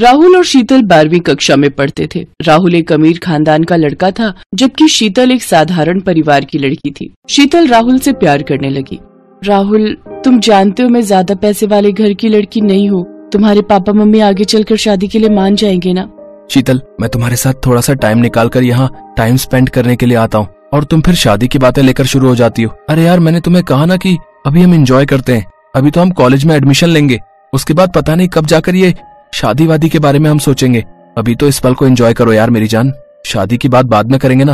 राहुल और शीतल बारहवीं कक्षा में पढ़ते थे राहुल एक अमीर खानदान का लड़का था जबकि शीतल एक साधारण परिवार की लड़की थी शीतल राहुल से प्यार करने लगी राहुल तुम जानते हो मैं ज्यादा पैसे वाले घर की लड़की नहीं हूँ तुम्हारे पापा मम्मी आगे चलकर शादी के लिए मान जाएंगे ना शीतल मैं तुम्हारे साथ थोड़ा सा टाइम निकाल कर यहाँ टाइम स्पेंड करने के लिए आता हूँ और तुम फिर शादी की बातें लेकर शुरू हो जाती हो अरे यार मैंने तुम्हें कहा ना कि अभी हम इंजॉय करते हैं अभी तो हम कॉलेज में एडमिशन लेंगे उसके बाद पता नहीं कब जाकर ये शादी वादी के बारे में हम सोचेंगे अभी तो इस पल को एंजॉय करो यार मेरी जान शादी की बात बाद में करेंगे ना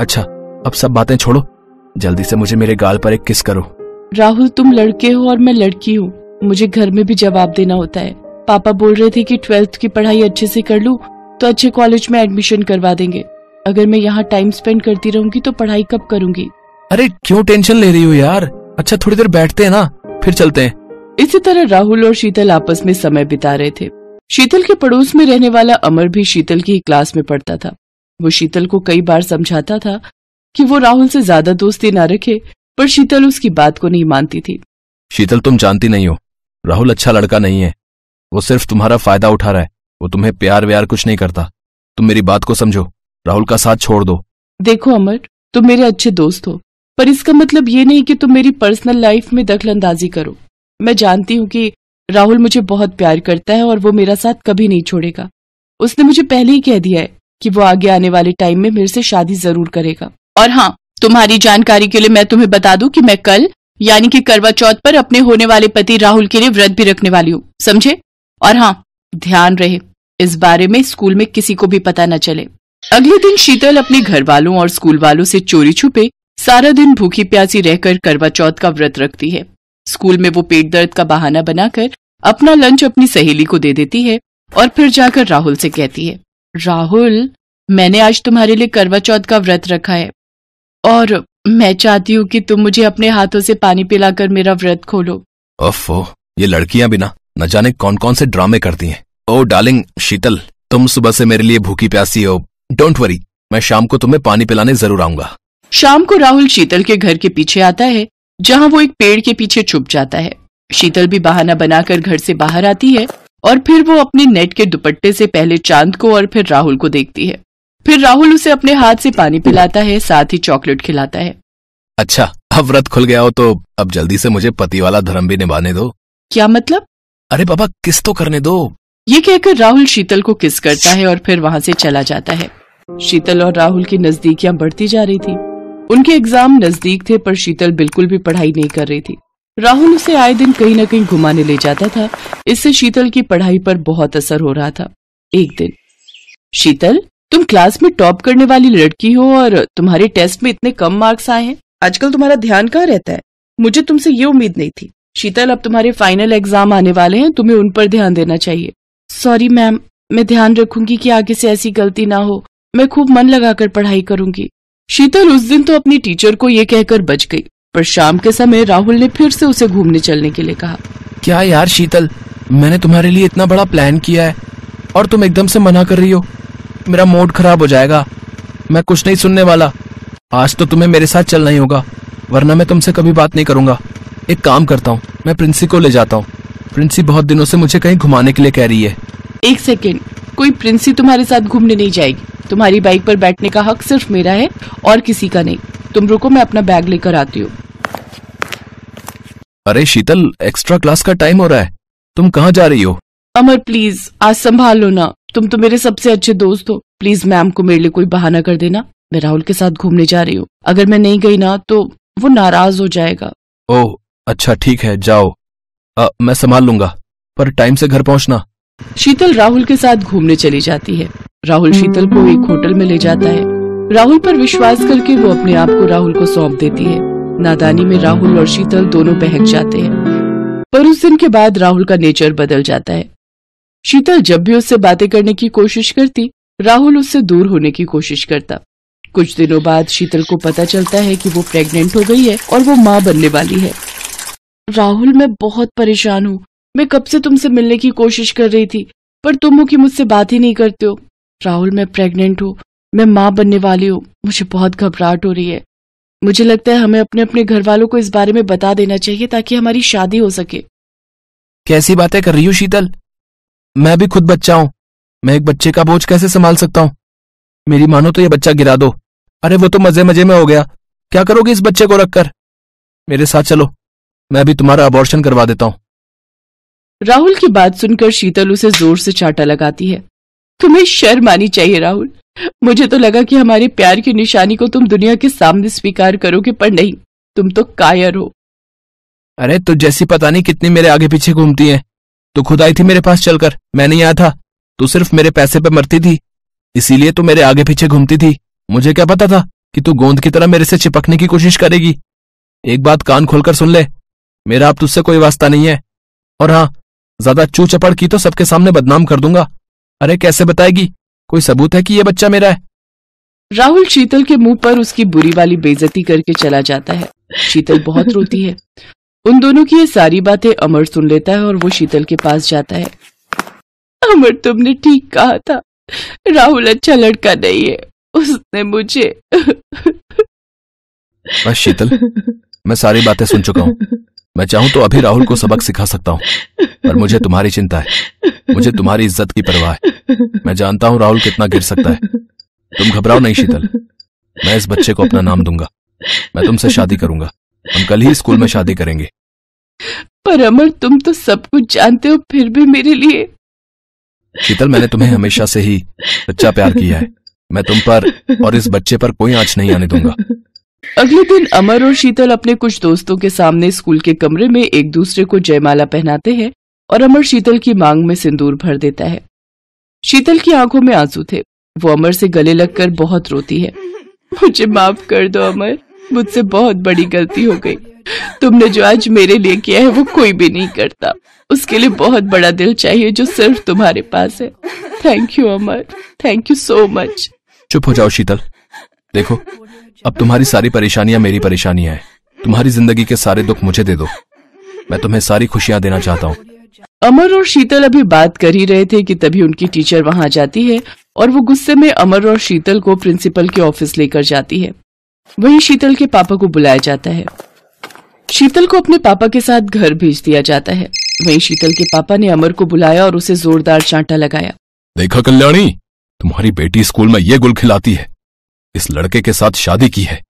अच्छा अब सब बातें छोड़ो जल्दी से मुझे मेरे गाल पर एक किस करो राहुल तुम लड़के हो और मैं लड़की हूँ मुझे घर में भी जवाब देना होता है पापा बोल रहे थे कि ट्वेल्थ की पढ़ाई अच्छे से कर लूँ तो अच्छे कॉलेज में एडमिशन करवा देंगे अगर मैं यहाँ टाइम स्पेंड करती रहूँगी तो पढ़ाई कब करूँगी अरे क्यों टेंशन ले रही हो यार अच्छा थोड़ी देर बैठते हैं ना फिर चलते हैं इसी तरह राहुल और शीतल आपस में समय बिता रहे थे शीतल के पड़ोस में रहने वाला अमर भी शीतल की क्लास में पढ़ता था वो शीतल को कई बार समझाता था कि वो राहुल से ज्यादा दोस्ती ना रखे पर शीतल उसकी बात को नहीं मानती थी शीतल तुम जानती नहीं हो राहुल अच्छा लड़का नहीं है वो सिर्फ तुम्हारा फायदा उठा रहा है वो तुम्हें प्यार व्यार कुछ नहीं करता तुम मेरी बात को समझो राहुल का साथ छोड़ दो देखो अमर तुम मेरे अच्छे दोस्त हो पर इसका मतलब ये नहीं कि तुम मेरी पर्सनल लाइफ में दखल अंदाजी करो मैं जानती हूँ कि राहुल मुझे बहुत प्यार करता है और वो मेरा साथ कभी नहीं छोड़ेगा उसने मुझे पहले ही कह दिया है कि वो आगे आने वाले टाइम में मेरे से शादी जरूर करेगा और हाँ तुम्हारी जानकारी के लिए मैं तुम्हें बता दूं कि मैं कल यानी कि करवा चौथ पर अपने होने वाले पति राहुल के लिए व्रत भी रखने वाली हूँ समझे और हाँ ध्यान रहे इस बारे में स्कूल में किसी को भी पता न चले अगले दिन शीतल अपने घर वालों और स्कूल वालों से चोरी छुपे सारा दिन भूखी प्यासी रहकर करवा चौथ का व्रत रखती है स्कूल में वो पेट दर्द का बहाना बनाकर अपना लंच अपनी सहेली को दे देती है और फिर जाकर राहुल से कहती है राहुल मैंने आज तुम्हारे लिए करवा चौथ का व्रत रखा है और मैं चाहती हूँ कि तुम मुझे अपने हाथों से पानी पिलाकर मेरा व्रत खोलो ओफो ये लड़कियां बिना न जाने कौन कौन से ड्रामे करती हैं ओ डार्लिंग शीतल तुम सुबह से मेरे लिए भूखी प्यासी हो डोंट वरी मैं शाम को तुम्हें पानी पिलाने जरूर आऊंगा शाम को राहुल शीतल के घर के पीछे आता है जहां वो एक पेड़ के पीछे छुप जाता है शीतल भी बहाना बनाकर घर से बाहर आती है और फिर वो अपने नेट के दुपट्टे से पहले चांद को और फिर राहुल को देखती है फिर राहुल उसे अपने हाथ से पानी पिलाता है साथ ही चॉकलेट खिलाता है अच्छा अब व्रत खुल गया हो तो अब जल्दी से मुझे पति वाला धर्म भी निभाने दो क्या मतलब अरे बाबा किस तो करने दो ये कहकर राहुल शीतल को किस करता है और फिर वहाँ से चला जाता है शीतल और राहुल की नज़दीकियाँ बढ़ती जा रही थी उनके एग्जाम नजदीक थे पर शीतल बिल्कुल भी पढ़ाई नहीं कर रही थी राहुल उसे आए दिन कहीं ना कहीं घुमाने ले जाता था इससे शीतल की पढ़ाई पर बहुत असर हो रहा था एक दिन शीतल तुम क्लास में टॉप करने वाली लड़की हो और तुम्हारे टेस्ट में इतने कम मार्क्स आए हैं आजकल तुम्हारा ध्यान कहाँ रहता है मुझे तुमसे ये उम्मीद नहीं थी शीतल अब तुम्हारे फाइनल एग्जाम आने वाले हैं तुम्हें उन पर ध्यान देना चाहिए सॉरी मैम मैं ध्यान रखूंगी कि आगे से ऐसी गलती ना हो मैं खूब मन लगाकर पढ़ाई करूंगी शीतल उस दिन तो अपनी टीचर को ये कहकर बच गई पर शाम के समय राहुल ने फिर से उसे घूमने चलने के लिए कहा क्या यार शीतल मैंने तुम्हारे लिए इतना बड़ा प्लान किया है और तुम एकदम से मना कर रही हो मेरा मूड खराब हो जाएगा मैं कुछ नहीं सुनने वाला आज तो तुम्हें मेरे साथ चलना ही होगा वरना मैं तुमसे कभी बात नहीं करूंगा एक काम करता हूँ मैं प्रिंसी को ले जाता हूँ प्रिंसी बहुत दिनों से मुझे कहीं घुमाने के लिए कह रही है एक सेकेंड कोई प्रिंसी तुम्हारे साथ घूमने नहीं जाएगी तुम्हारी बाइक पर बैठने का हक सिर्फ मेरा है और किसी का नहीं तुम रुको मैं अपना बैग लेकर आती हूँ अरे शीतल एक्स्ट्रा क्लास का टाइम हो रहा है तुम कहाँ जा रही हो अमर प्लीज आज संभाल लो ना तुम तो मेरे सबसे अच्छे दोस्त हो प्लीज मैम को मेरे लिए कोई बहाना कर देना मैं राहुल के साथ घूमने जा रही हूँ अगर मैं नहीं गई ना तो वो नाराज हो जाएगा ओह अच्छा ठीक है जाओ आ, मैं संभाल लूंगा पर टाइम से घर पहुँचना शीतल राहुल के साथ घूमने चली जाती है राहुल शीतल को एक होटल में ले जाता है राहुल पर विश्वास करके वो अपने आप को राहुल को सौंप देती है नादानी में राहुल और शीतल दोनों बहक जाते हैं पर उस दिन के बाद राहुल का नेचर बदल जाता है शीतल जब भी उससे बातें करने की कोशिश करती राहुल उससे दूर होने की कोशिश करता कुछ दिनों बाद शीतल को पता चलता है कि वो प्रेग्नेंट हो गई है और वो माँ बनने वाली है राहुल मैं बहुत परेशान हूँ मैं कब से तुमसे मिलने की कोशिश कर रही थी पर तुम हो कि मुझसे बात ही नहीं करते हो राहुल मैं प्रेग्नेंट हूँ मैं माँ बनने वाली हूँ मुझे बहुत घबराहट हो रही है मुझे लगता है हमें अपने अपने घर वालों को इस बारे में बता देना चाहिए ताकि हमारी शादी हो सके कैसी बातें कर रही हूँ शीतल मैं भी खुद बच्चा हूँ मैं एक बच्चे का बोझ कैसे संभाल सकता हूँ मेरी मानो तो ये बच्चा गिरा दो अरे वो तो मजे मजे में हो गया क्या करोगे इस बच्चे को रखकर मेरे साथ चलो मैं भी तुम्हारा अबॉर्शन करवा देता हूँ राहुल की बात सुनकर शीतल उसे जोर से चाटा लगाती है तुम्हें शर्म आनी चाहिए राहुल मुझे तो लगा कि हमारे प्यार की निशानी को तुम दुनिया के सामने स्वीकार करोगे पर नहीं तुम तो कायर हो अरे तो जैसी पता नहीं कितनी मेरे आगे पीछे घूमती है तो खुद आई थी मेरे पास चलकर मैं नहीं आया था तो सिर्फ मेरे पैसे पे मरती थी इसीलिए तो मेरे आगे पीछे घूमती थी मुझे क्या पता था कि तू गोंद की तरह मेरे से चिपकने की कोशिश करेगी एक बात कान खोलकर सुन ले मेरा आप तुझसे कोई वास्ता नहीं है और हाँ ज्यादा चू चपड़ की तो सबके सामने बदनाम कर दूंगा अरे कैसे बताएगी कोई सबूत है कि यह बच्चा मेरा है राहुल शीतल के मुंह पर उसकी बुरी वाली बेजती करके चला जाता है शीतल बहुत रोती है उन दोनों की ये सारी बातें अमर सुन लेता है और वो शीतल के पास जाता है अमर तुमने ठीक कहा था राहुल अच्छा लड़का नहीं है उसने मुझे बस शीतल मैं सारी बातें सुन चुका हूँ मैं चाहूं तो अभी राहुल को सबक सिखा सकता हूं पर मुझे तुम्हारी चिंता है मुझे तुम्हारी इज्जत की परवाह है मैं जानता हूं राहुल कितना गिर सकता है तुम घबराओ नहीं शीतल मैं इस बच्चे को अपना नाम दूंगा मैं तुमसे शादी करूंगा हम कल ही स्कूल में शादी करेंगे पर अमर तुम तो सब कुछ जानते हो फिर भी मेरे लिए शीतल मैंने तुम्हें हमेशा से ही सच्चा प्यार किया है मैं तुम पर और इस बच्चे पर कोई आंच नहीं आने दूंगा अगले दिन अमर और शीतल अपने कुछ दोस्तों के सामने स्कूल के कमरे में एक दूसरे को जयमाला पहनाते हैं और अमर शीतल की मांग में सिंदूर भर देता है शीतल की आंखों में आंसू थे वो अमर से गले लगकर बहुत रोती है मुझे माफ कर दो अमर मुझसे बहुत बड़ी गलती हो गई तुमने जो आज मेरे लिए किया है वो कोई भी नहीं करता उसके लिए बहुत बड़ा दिल चाहिए जो सिर्फ तुम्हारे पास है thank you Amar thank you so much चुप हो जाओ शीतल देखो अब तुम्हारी सारी परेशानियां मेरी परेशानी है तुम्हारी जिंदगी के सारे दुख मुझे दे दो मैं तुम्हें सारी खुशियां देना चाहता हूँ अमर और शीतल अभी बात कर ही रहे थे कि तभी उनकी टीचर वहाँ जाती है और वो गुस्से में अमर और शीतल को प्रिंसिपल के ऑफिस लेकर जाती है वही शीतल के पापा को बुलाया जाता है शीतल को अपने पापा के साथ घर भेज दिया जाता है वही शीतल के पापा ने अमर को बुलाया और उसे जोरदार चांटा लगाया देखा कल्याणी तुम्हारी बेटी स्कूल में ये गुल खिलाती है इस लड़के के साथ शादी की है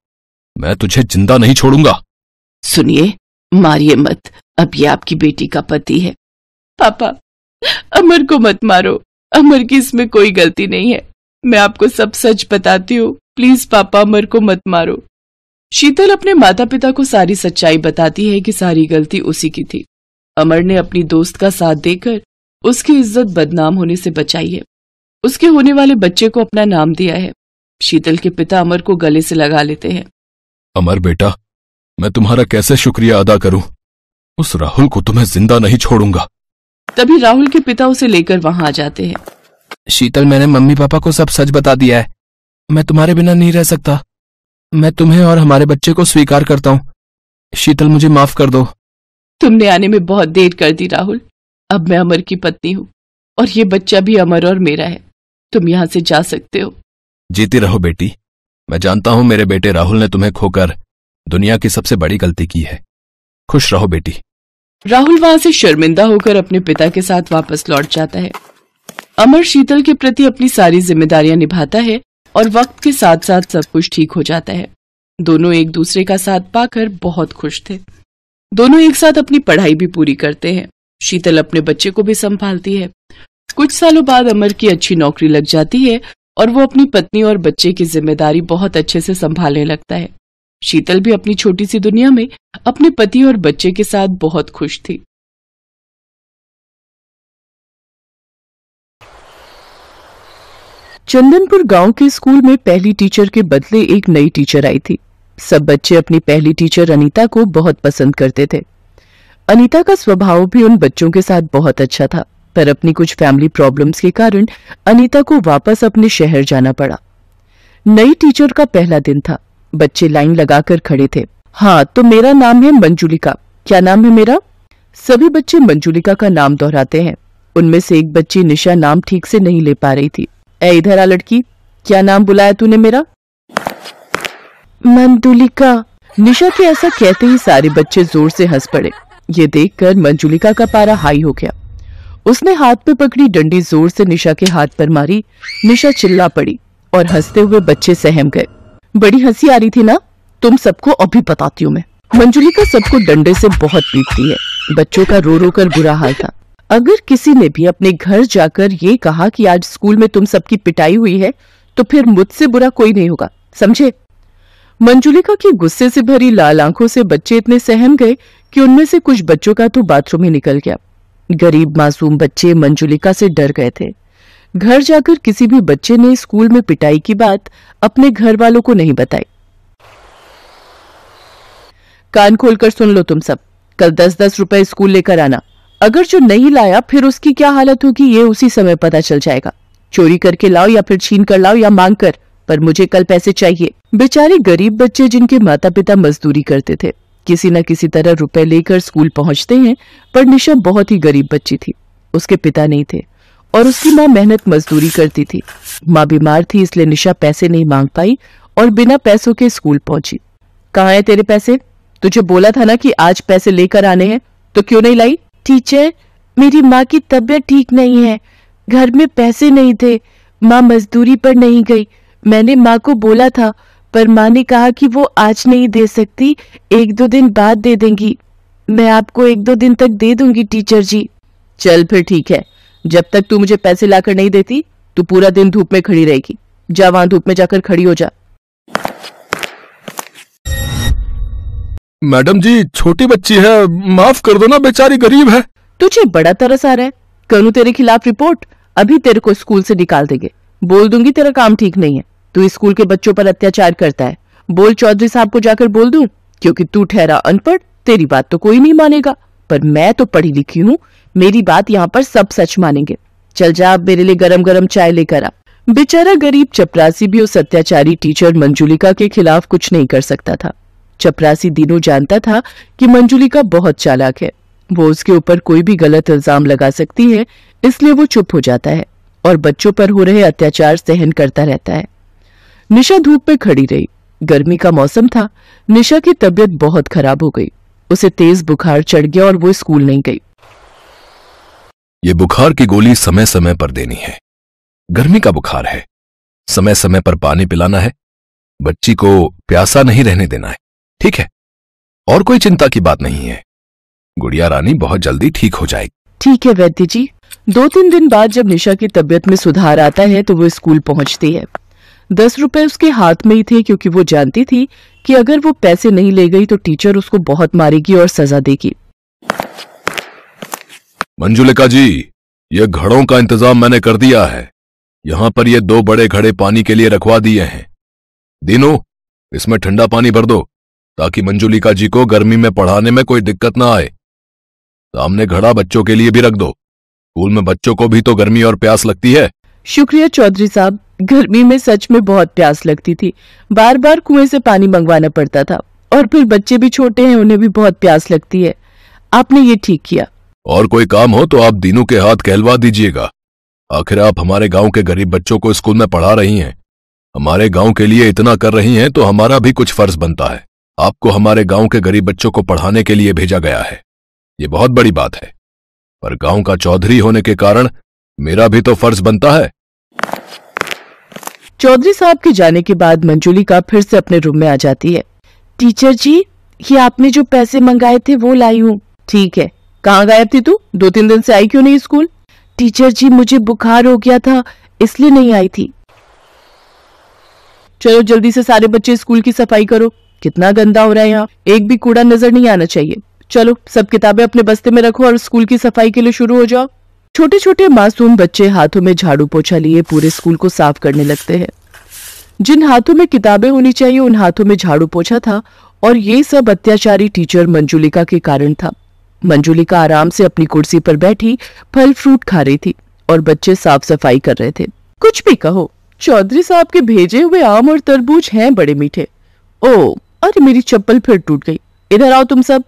मैं तुझे जिंदा नहीं छोड़ूंगा सुनिए मारिए मत अब ये आपकी बेटी का पति है पापा अमर को मत मारो अमर की इसमें कोई गलती नहीं है मैं आपको सब सच बताती हूँ प्लीज पापा अमर को मत मारो शीतल अपने माता पिता को सारी सच्चाई बताती है कि सारी गलती उसी की थी अमर ने अपनी दोस्त का साथ देकर उसकी इज्जत बदनाम होने से बचाई है उसके होने वाले बच्चे को अपना नाम दिया है शीतल के पिता अमर को गले से लगा लेते हैं अमर बेटा मैं तुम्हारा कैसे शुक्रिया अदा करूं उस राहुल को तुम्हें तो जिंदा नहीं छोड़ूंगा तभी राहुल के पिता उसे लेकर वहां आ जाते हैं शीतल मैंने मम्मी पापा को सब सच बता दिया है मैं तुम्हारे बिना नहीं रह सकता मैं तुम्हें और हमारे बच्चे को स्वीकार करता हूँ शीतल मुझे माफ कर दो तुमने आने में बहुत देर कर दी राहुल अब मैं अमर की पत्नी हूँ और ये बच्चा भी अमर और मेरा है तुम यहाँ से जा सकते हो जीती रहो बेटी मैं जानता हूं मेरे बेटे राहुल ने तुम्हें खोकर दुनिया की सबसे बड़ी गलती की है खुश रहो बेटी राहुल वहां से शर्मिंदा होकर अपने पिता के साथ वापस लौट जाता है अमर शीतल के प्रति अपनी सारी जिम्मेदारियां निभाता है और वक्त के साथ साथ सब कुछ ठीक हो जाता है दोनों एक दूसरे का साथ पाकर बहुत खुश थे दोनों एक साथ अपनी पढ़ाई भी पूरी करते हैं शीतल अपने बच्चे को भी संभालती है कुछ सालों बाद अमर की अच्छी नौकरी लग जाती है और वो अपनी पत्नी और बच्चे की जिम्मेदारी बहुत अच्छे से संभालने लगता है शीतल भी अपनी छोटी सी दुनिया में अपने पति और बच्चे के साथ बहुत खुश थी चंदनपुर गांव के स्कूल में पहली टीचर के बदले एक नई टीचर आई थी सब बच्चे अपनी पहली टीचर अनीता को बहुत पसंद करते थे अनीता का स्वभाव भी उन बच्चों के साथ बहुत अच्छा था पर अपनी कुछ फैमिली प्रॉब्लम्स के कारण अनीता को वापस अपने शहर जाना पड़ा नई टीचर का पहला दिन था बच्चे लाइन लगाकर खड़े थे हाँ तो मेरा नाम है मंजुलिका क्या नाम है मेरा सभी बच्चे मंजुलिका का नाम दोहराते हैं उनमें से एक बच्ची निशा नाम ठीक से नहीं ले पा रही थी ए इधर आ लड़की क्या नाम बुलाया तूने मेरा मंजुलिका निशा के ऐसा कहते ही सारे बच्चे जोर से हंस पड़े ये देखकर मंजुलिका का पारा हाई हो गया उसने हाथ पे पकड़ी डंडी जोर से निशा के हाथ पर मारी निशा चिल्ला पड़ी और हंसते हुए बच्चे सहम गए बड़ी हंसी आ रही थी ना तुम सबको अभी बताती हूँ मैं मंजुलिका सबको डंडे से बहुत पीटती है बच्चों का रो रो कर बुरा हाल था अगर किसी ने भी अपने घर जाकर ये कहा कि आज स्कूल में तुम सबकी पिटाई हुई है तो फिर मुझसे बुरा कोई नहीं होगा समझे मंजुलिका की गुस्से से भरी लाल आंखों से बच्चे इतने सहम गए कि उनमें से कुछ बच्चों का तो बाथरूम ही निकल गया गरीब मासूम बच्चे मंजुलिका से डर गए थे घर जाकर किसी भी बच्चे ने स्कूल में पिटाई की बात अपने घर वालों को नहीं बताई कान खोलकर सुन लो तुम सब कल दस दस रुपए स्कूल लेकर आना अगर जो नहीं लाया फिर उसकी क्या हालत होगी ये उसी समय पता चल जाएगा चोरी करके लाओ या फिर छीन कर लाओ या मांग कर पर मुझे कल पैसे चाहिए बेचारे गरीब बच्चे जिनके माता पिता मजदूरी करते थे किसी न किसी तरह रुपए लेकर स्कूल पहुंचते हैं पर निशा बहुत ही गरीब बच्ची थी उसके पिता नहीं थे और उसकी माँ मेहनत मजदूरी करती थी माँ बीमार थी इसलिए निशा पैसे नहीं मांग पाई और बिना पैसों के स्कूल पहुंची कहाँ है तेरे पैसे तुझे बोला था ना कि आज पैसे लेकर आने हैं तो क्यों नहीं लाई टीचर मेरी माँ की तबीयत ठीक नहीं है घर में पैसे नहीं थे माँ मजदूरी पर नहीं गई मैंने माँ को बोला था पर माँ ने कहा कि वो आज नहीं दे सकती एक दो दिन बाद दे देंगी मैं आपको एक दो दिन तक दे दूंगी टीचर जी चल फिर ठीक है जब तक तू मुझे पैसे लाकर नहीं देती तू पूरा दिन धूप में खड़ी रहेगी जा वहां धूप में जाकर खड़ी हो जा मैडम जी छोटी बच्ची है माफ कर दो ना बेचारी गरीब है तुझे बड़ा तरस आ रहा है करूँ तेरे खिलाफ रिपोर्ट अभी तेरे को स्कूल से निकाल देंगे बोल दूंगी तेरा काम ठीक नहीं है तू स्कूल के बच्चों पर अत्याचार करता है बोल चौधरी साहब को जाकर बोल दू क्योंकि तू ठहरा अनपढ़ तेरी बात तो कोई नहीं मानेगा पर मैं तो पढ़ी लिखी हूँ मेरी बात यहाँ पर सब सच मानेंगे चल जा मेरे लिए गरम गरम चाय लेकर आ बेचारा गरीब चपरासी भी उस अत्याचारी टीचर मंजुलिका के खिलाफ कुछ नहीं कर सकता था चपरासी दिनों जानता था कि मंजुलिका बहुत चालाक है वो उसके ऊपर कोई भी गलत इल्जाम लगा सकती है इसलिए वो चुप हो जाता है और बच्चों पर हो रहे अत्याचार सहन करता रहता है निशा धूप में खड़ी रही गर्मी का मौसम था निशा की तबीयत बहुत खराब हो गई उसे तेज बुखार चढ़ गया और वो स्कूल नहीं गई ये बुखार की गोली समय समय पर देनी है गर्मी का बुखार है समय समय पर पानी पिलाना है बच्ची को प्यासा नहीं रहने देना है ठीक है और कोई चिंता की बात नहीं है गुड़िया रानी बहुत जल्दी ठीक हो जाएगी ठीक है वैद्य जी दो तीन दिन बाद जब निशा की तबीयत में सुधार आता है तो वो स्कूल पहुंचती है दस रुपए उसके हाथ में ही थे क्योंकि वो जानती थी कि अगर वो पैसे नहीं ले गई तो टीचर उसको बहुत मारेगी और सजा देगी मंजुलिका जी ये घड़ों का इंतजाम मैंने कर दिया है यहाँ पर ये दो बड़े घड़े पानी के लिए रखवा दिए हैं दिनो इसमें ठंडा पानी भर दो ताकि मंजुलिका जी को गर्मी में पढ़ाने में कोई दिक्कत ना आए सामने घड़ा बच्चों के लिए भी रख दो स्कूल में बच्चों को भी तो गर्मी और प्यास लगती है शुक्रिया चौधरी साहब गर्मी में सच में बहुत प्यास लगती थी बार बार कुएं से पानी मंगवाना पड़ता था और फिर बच्चे भी छोटे हैं उन्हें भी बहुत प्यास लगती है आपने ये ठीक किया और कोई काम हो तो आप दीनू के हाथ कहलवा दीजिएगा आखिर आप हमारे गांव के गरीब बच्चों को स्कूल में पढ़ा रही हैं हमारे गांव के लिए इतना कर रही हैं तो हमारा भी कुछ फर्ज बनता है आपको हमारे गांव के गरीब बच्चों को पढ़ाने के लिए भेजा गया है ये बहुत बड़ी बात है पर गांव का चौधरी होने के कारण मेरा भी तो फर्ज बनता है चौधरी साहब के जाने के बाद मंजुली का फिर से अपने रूम में आ जाती है टीचर जी ये आपने जो पैसे मंगाए थे वो लाई हूँ ठीक है कहाँ गायब थी तू दो तीन दिन से आई क्यों नहीं स्कूल टीचर जी मुझे बुखार हो गया था इसलिए नहीं आई थी चलो जल्दी से सारे बच्चे स्कूल की सफाई करो कितना गंदा हो रहा है यहाँ एक भी कूड़ा नजर नहीं आना चाहिए चलो सब किताबें अपने बस्ते में रखो और स्कूल की सफाई के लिए शुरू हो जाओ छोटे छोटे मासूम बच्चे हाथों में झाड़ू पोछा लिए पूरे स्कूल को साफ करने लगते हैं जिन हाथों में किताबें होनी चाहिए उन हाथों में झाड़ू पोछा था और ये सब अत्याचारी टीचर मंजुलिका के कारण था मंजुलिका आराम से अपनी कुर्सी पर बैठी फल फ्रूट खा रही थी और बच्चे साफ सफाई कर रहे थे कुछ भी कहो चौधरी साहब के भेजे हुए आम और तरबूज हैं बड़े मीठे ओ अरे मेरी चप्पल फिर टूट गई इधर आओ तुम सब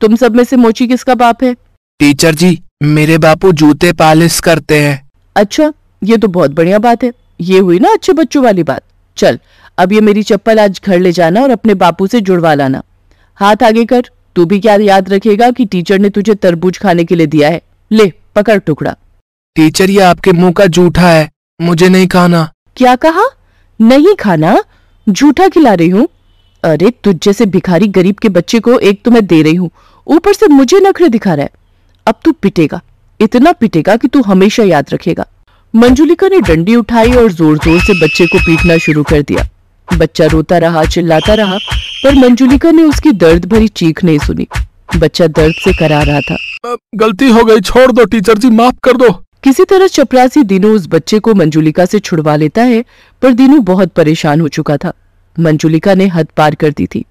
तुम सब में से मोची किसका बाप है टीचर जी मेरे बापू जूते पालिश करते हैं अच्छा ये तो बहुत बढ़िया बात है ये हुई ना अच्छे बच्चों वाली बात चल अब ये मेरी चप्पल आज घर ले जाना और अपने बापू से जुड़वा लाना हाथ आगे कर तू भी क्या याद रखेगा कि टीचर ने तुझे तरबूज खाने के लिए दिया है ले पकड़ टुकड़ा टीचर ये आपके मुंह का जूठा है मुझे नहीं खाना क्या कहा नहीं खाना जूठा खिला रही हूँ अरे तुझ जैसे भिखारी गरीब के बच्चे को एक तो मैं दे रही हूँ ऊपर से मुझे नखरे दिखा रहा है अब तू पिटेगा इतना पिटेगा कि तू हमेशा याद रखेगा मंजुलिका ने डंडी उठाई और जोर जोर से बच्चे को पीटना शुरू कर दिया बच्चा रोता रहा चिल्लाता रहा पर मंजुलिका ने उसकी दर्द भरी चीख नहीं सुनी बच्चा दर्द से करा रहा था गलती हो गई छोड़ दो टीचर जी माफ कर दो किसी तरह चपरासी दिनू उस बच्चे को मंजुलिका से छुड़वा लेता है पर दिनू बहुत परेशान हो चुका था मंजुलिका ने हद पार कर दी थी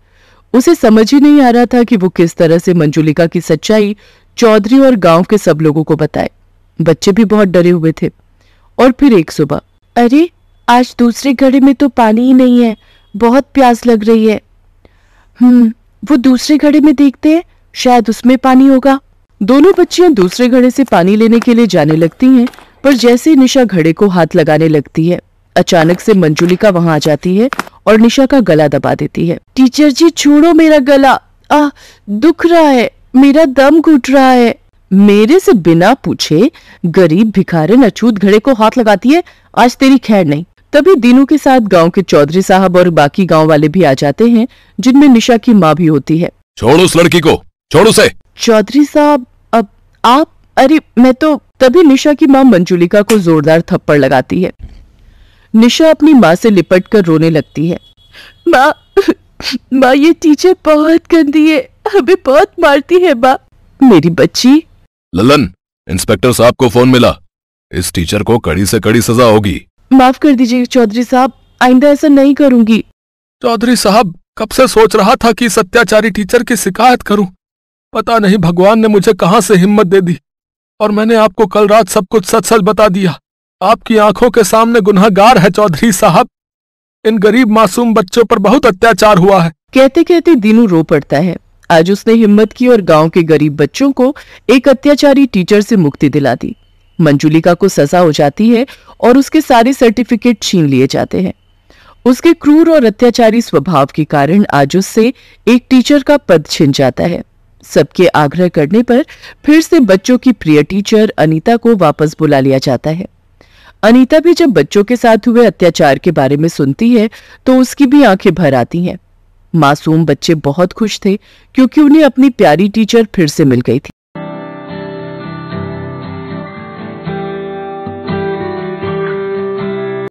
उसे समझ ही नहीं आ रहा था कि वो किस तरह से मंजुलिका की सच्चाई चौधरी और गांव के सब लोगों को बताए बच्चे भी बहुत डरे हुए थे और फिर एक सुबह अरे आज दूसरे घड़े में तो पानी ही नहीं है बहुत प्यास लग रही है हम्म वो दूसरे घड़े में देखते हैं शायद उसमें पानी होगा दोनों बच्चियां दूसरे घड़े से पानी लेने के लिए जाने लगती हैं पर जैसे ही निशा घड़े को हाथ लगाने लगती है अचानक से मंजुलिका वहां आ जाती है और निशा का गला दबा देती है टीचर जी छोड़ो मेरा गला आ दुख रहा है मेरा दम घुट रहा है मेरे से बिना पूछे गरीब भिखारे अछूत घड़े को हाथ लगाती है आज तेरी खैर नहीं तभी दिनों के साथ गांव के चौधरी साहब और बाकी गांव वाले भी आ जाते हैं जिनमें निशा की माँ भी होती है छोड़ो उस लड़की को छोड़ उसे चौधरी साहब अब आप अरे मैं तो तभी निशा की माँ मंजुलिका को जोरदार थप्पड़ लगाती है निशा अपनी माँ से लिपट कर रोने लगती है माँ माँ ये टीचर बहुत गंदी है हमें बहुत मारती है बा मेरी बच्ची ललन इंस्पेक्टर साहब को फोन मिला इस टीचर को कड़ी से कड़ी सजा होगी माफ कर दीजिए चौधरी साहब आइंदा ऐसा नहीं करूंगी चौधरी साहब कब से सोच रहा था कि इस अत्याचारी टीचर की शिकायत करूं पता नहीं भगवान ने मुझे कहां से हिम्मत दे दी और मैंने आपको कल रात सब कुछ सच सच बता दिया आपकी आंखों के सामने गुनहगार है चौधरी साहब इन गरीब मासूम बच्चों पर बहुत अत्याचार हुआ है कहते कहते दिनू रो पड़ता है आज उसने हिम्मत की और गांव के गरीब बच्चों को एक अत्याचारी टीचर से मुक्ति दिला दी मंजुलिका को सजा हो जाती है और उसके सारे सर्टिफिकेट छीन लिए जाते हैं उसके क्रूर और अत्याचारी स्वभाव के कारण आज उससे एक टीचर का पद छिन जाता है सबके आग्रह करने पर फिर से बच्चों की प्रिय टीचर अनीता को वापस बुला लिया जाता है अनीता भी जब बच्चों के साथ हुए अत्याचार के बारे में सुनती है तो उसकी भी आंखें भर आती हैं मासूम बच्चे बहुत खुश थे क्योंकि उन्हें अपनी प्यारी टीचर फिर से मिल गई थी